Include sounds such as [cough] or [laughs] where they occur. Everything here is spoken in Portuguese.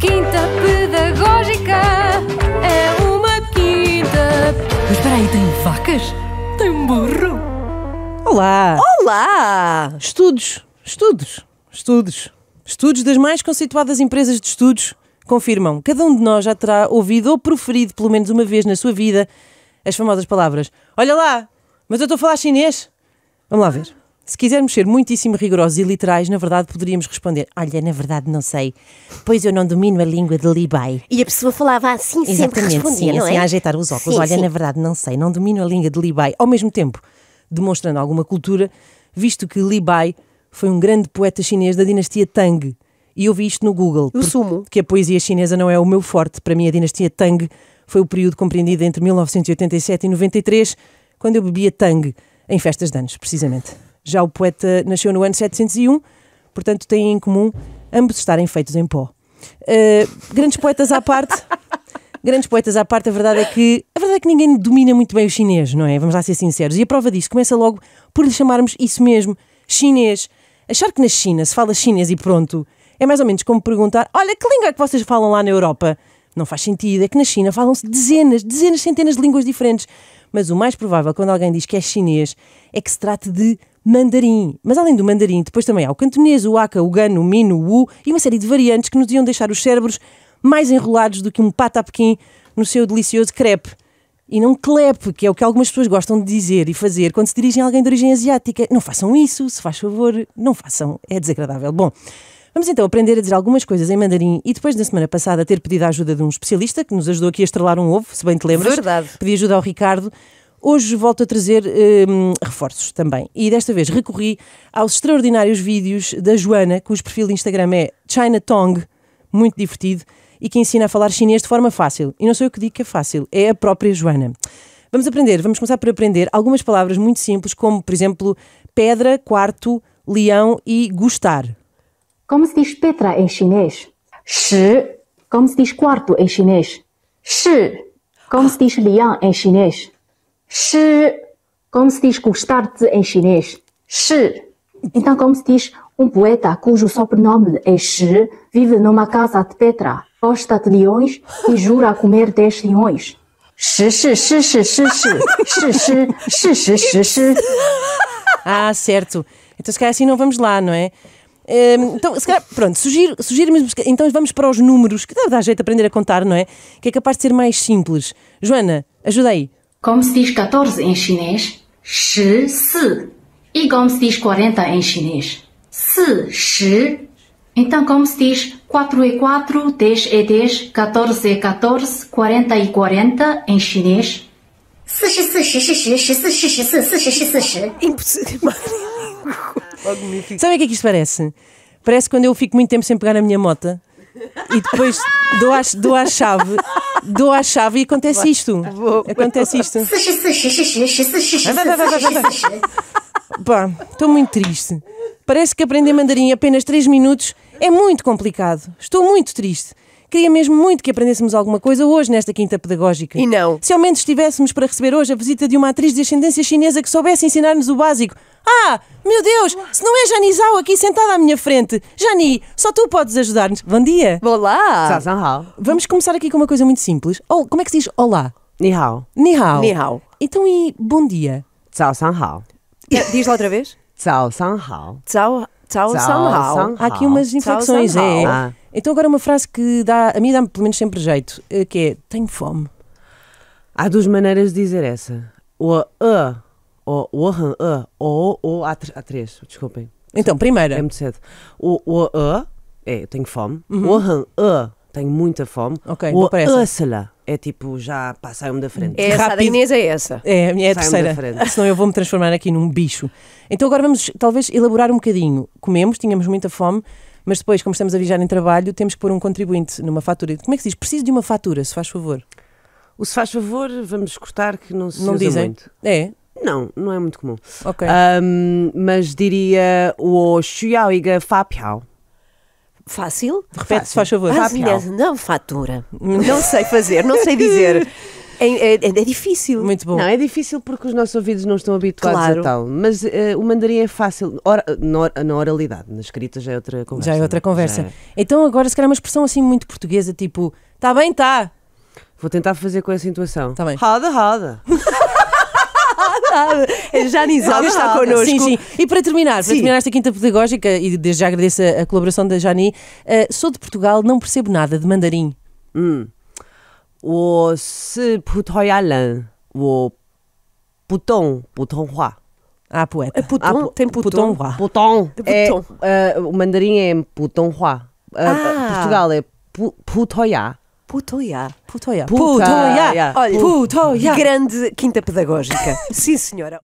Quinta pedagógica é uma quinta. Mas espera aí, tem vacas? Tem um burro? Olá! Olá! Estudos, estudos, estudos. Estudos das mais conceituadas empresas de estudos confirmam. Cada um de nós já terá ouvido ou proferido pelo menos uma vez na sua vida as famosas palavras: Olha lá, mas eu estou a falar chinês. Vamos lá ver. Se quisermos ser muitíssimo rigorosos e literais, na verdade poderíamos responder: Olha, na verdade não sei, pois eu não domino a língua de Bai. E a pessoa falava assim Exatamente, sempre sim, assim é? assim, a ajeitar os óculos. Sim, Olha, sim. na verdade não sei, não domino a língua de Bai. Ao mesmo tempo, demonstrando alguma cultura, visto que Bai foi um grande poeta chinês da dinastia Tang. E eu vi isto no Google. Eu sumo. Que a poesia chinesa não é o meu forte. Para mim, a dinastia Tang foi o período compreendido entre 1987 e 93, quando eu bebia Tang em festas de anos, precisamente. Já o poeta nasceu no ano 701, portanto têm em comum ambos estarem feitos em pó. Uh, grandes poetas à parte. [laughs] grandes poetas à parte, a verdade é que a verdade é que ninguém domina muito bem o chinês, não é? Vamos lá ser sinceros. E a prova disso começa logo por lhe chamarmos isso mesmo, chinês. Achar que na China se fala chinês e pronto, é mais ou menos como perguntar: "Olha, que língua é que vocês falam lá na Europa?" Não faz sentido, é que na China falam-se dezenas, dezenas, centenas de línguas diferentes. Mas o mais provável quando alguém diz que é chinês é que se trate de mandarim. Mas além do mandarim, depois também há o cantonês, o aca, o gano, o mino, o u e uma série de variantes que nos iam deixar os cérebros mais enrolados do que um patapequim no seu delicioso crepe. E não clepe, que é o que algumas pessoas gostam de dizer e fazer quando se dirigem a alguém de origem asiática. Não façam isso, se faz favor, não façam, é desagradável. Bom, vamos então aprender a dizer algumas coisas em mandarim e depois na semana passada ter pedido a ajuda de um especialista que nos ajudou aqui a estrelar um ovo, se bem te lembras. Verdade. Pedi ajuda ao Ricardo Hoje volto a trazer um, reforços também. E desta vez recorri aos extraordinários vídeos da Joana, cujo perfil de Instagram é China Tong, muito divertido, e que ensina a falar chinês de forma fácil. E não sou eu que digo que é fácil, é a própria Joana. Vamos aprender, vamos começar por aprender algumas palavras muito simples, como, por exemplo, pedra, quarto, leão e gostar. Como se diz pedra em chinês? Shi. Como se diz quarto em chinês? Shi. Como se diz leão em chinês? Shi. Como se diz gostar-te em chinês? Shi. Então, como se diz um poeta cujo sobrenome é Shi, vive numa casa de pedra, gosta de leões e jura comer 10 leões? Shi, shi, shi, shi, shi, shi, shi, shi, shi, shi, Ah, certo. Então, se calhar assim não vamos lá, não é? Ehm, então, se calhar, pronto, sugiro, sugiro então vamos para os números, que dá jeito de aprender a contar, não é? Que é capaz de ser mais simples. Joana, ajuda aí. Como se diz 14 em chinês? Shi, si. E como se diz 40 em chinês? Si, shi. Então, como se diz 4 e 4, 10 e 10, 14 e 14, 40 e 40 em chinês? 44, 14, 14, 14, 14, Impossível. Sabe o que é que isto parece? Parece quando eu fico muito tempo sem pegar na minha moto e depois dou à, dou à chave dou à chave e acontece isto. Acontece isto. Pá, estou muito triste. Parece que aprender mandarim em apenas 3 minutos é muito complicado. Estou muito triste. Queria mesmo muito que aprendêssemos alguma coisa hoje nesta quinta pedagógica. E não. Se ao menos estivéssemos para receber hoje a visita de uma atriz de ascendência chinesa que soubesse ensinar-nos o básico, ah, meu Deus, se não é Janizau aqui sentada à minha frente. Jani, só tu podes ajudar-nos. Bom dia. Olá. Vamos começar aqui com uma coisa muito simples. Oh, como é que se diz olá? Ni hao. Ni hao. Ni hao. Então e bom dia? Tchau, san hao. Eh, diz lá outra vez. Tchau, san hao. Tchau, zao Há aqui umas inflexões, é. Ah. Então agora uma frase que dá, a mim dá-me pelo menos sempre jeito, eh, que é, tenho fome. Há duas maneiras de dizer essa. O a... Ah ou o a ou o a três, desculpem. Então, primeira. É muito cedo. O o a ah, é, eu tenho fome. Uhum. O a ah, tenho muita fome. Ok, o âsala ah, é tipo, já pá, me da frente. É essa, a da Inês é essa. É, a minha é a terceira. Senão eu vou-me transformar aqui num bicho. Então agora vamos, talvez, elaborar um bocadinho. Comemos, tínhamos muita fome, mas depois, como estamos a viajar em trabalho, temos que pôr um contribuinte numa fatura. Como é que se diz? Preciso de uma fatura, se faz favor. O se faz favor, vamos cortar que não se não dizem. muito. É, não, não é muito comum. Ok. Um, mas diria o Xuyaoiga Fapiao. Fácil? Repete, se faz favor. As ah, Fapiao. não fatura. Não sei fazer, não sei dizer. [laughs] É, é, é difícil. Muito bom. Não, é difícil porque os nossos ouvidos não estão habituados claro. a tal. Mas uh, o mandarim é fácil. Ora, na, na, oralidade, na escrita já é outra conversa. Já é outra é? conversa. É. Então agora se calhar uma expressão assim muito portuguesa, tipo, tá bem, tá. Vou tentar fazer com essa intuação. Tá bem. Roda, roda. [laughs] verdade. Já Nizal está connosco. Sim, sim. E para terminar, para terminar esta quinta pedagógica, e desde já agradeço a, a colaboração da Jani, uh, sou de Portugal, não percebo nada de mandarim. Hum. 我是葡萄牙人，我不懂普通话。Ah, poeta. É puton, ah, tem puton. Puton. puton. puton. É, uh, o mandarim é puton hua. Uh, ah. Portugal é putoiá. Putoiá. Putoiá. Putoiá. Putoiá. Olha, Putoiá. Grande quinta pedagógica. [laughs] Sim, senhora.